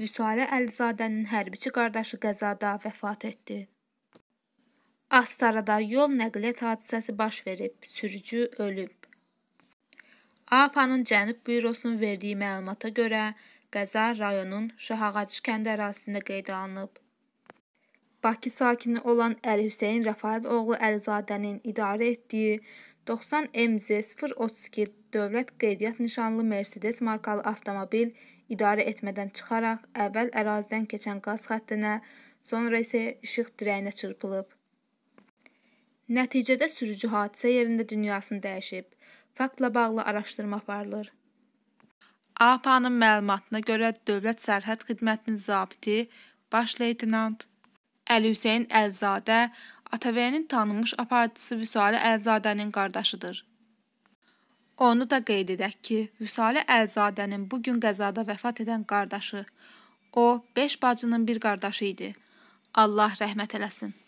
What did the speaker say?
Vüsalə Əlizadənin hərbiçi qardaşı qəzada vəfat etdi. Astarada yol nəqliyyat hadisəsi baş verib, sürücü ölüb. APA-nın Cənub bürosunun verdiyi məlumata görə qəza rayonun Şahağacı kəndi ərazisində qeydə alınıb. Bakı sakini olan Əli Hüseyn Rəfail oğlu Əlizadənin idarə etdiyi 90 MZ032 dövlət qeydiyyat nişanlı Mercedes markalı avtomobil idarə etmədən çıxaraq əvvəl ərazidən keçən qaz xəttinə, sonra isə işıq dirəyinə çırpılıb. Nəticədə sürücü hadisə yerində dünyasını dəyişib. Faktla bağlı araşdırma aparılır. APA-nın məlumatına görə Dövlət Sərhəd Xidmətinin zabiti baş leytenant Əli Hüseyn Əlzadə ATV-nin tanınmış aparatçısı Vüsalə Əlzadənin qardaşıdır. Onu da qeyd edək ki, Vüsalə Əlzadənin bu gün qəzada vəfat edən qardaşı, o 5 bacının bir qardaşı idi. Allah rəhmət eləsin.